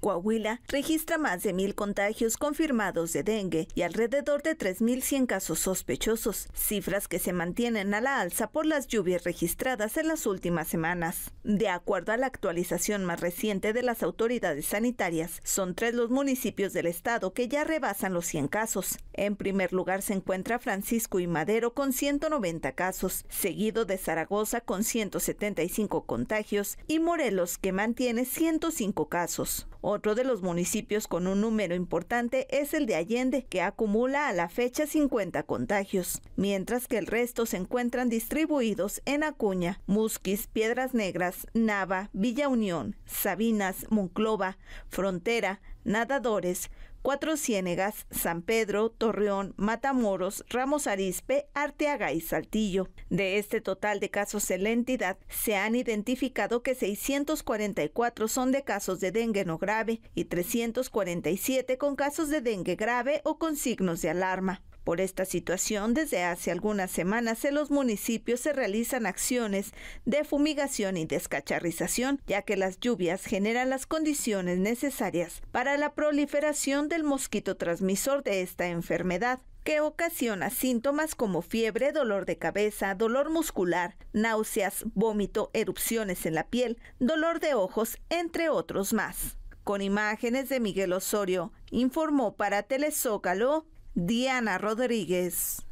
Coahuila registra más de mil contagios confirmados de dengue y alrededor de 3.100 casos sospechosos, cifras que se mantienen a la alza por las lluvias registradas en las últimas semanas. De acuerdo a la actualización más reciente de las autoridades sanitarias, son tres los municipios del estado que ya rebasan los 100 casos. En primer lugar se encuentra Francisco y Madero con 190 casos, seguido de Zaragoza con 175 contagios y Morelos que mantiene 105 casos. Otro de los municipios con un número importante es el de Allende, que acumula a la fecha 50 contagios, mientras que el resto se encuentran distribuidos en Acuña, Musquis, Piedras Negras, Nava, Villa Unión, Sabinas, Monclova, Frontera, Nadadores, Cuatro Ciénegas, San Pedro, Torreón, Matamoros, Ramos Arizpe, Arteaga y Saltillo. De este total de casos en la entidad, se han identificado que 644 son de casos de dengue no grave y 347 con casos de dengue grave o con signos de alarma. Por esta situación, desde hace algunas semanas en los municipios se realizan acciones de fumigación y descacharrización, ya que las lluvias generan las condiciones necesarias para la proliferación del mosquito transmisor de esta enfermedad que ocasiona síntomas como fiebre, dolor de cabeza, dolor muscular, náuseas, vómito, erupciones en la piel, dolor de ojos, entre otros más. Con imágenes de Miguel Osorio, informó para Telezócalo Diana Rodríguez.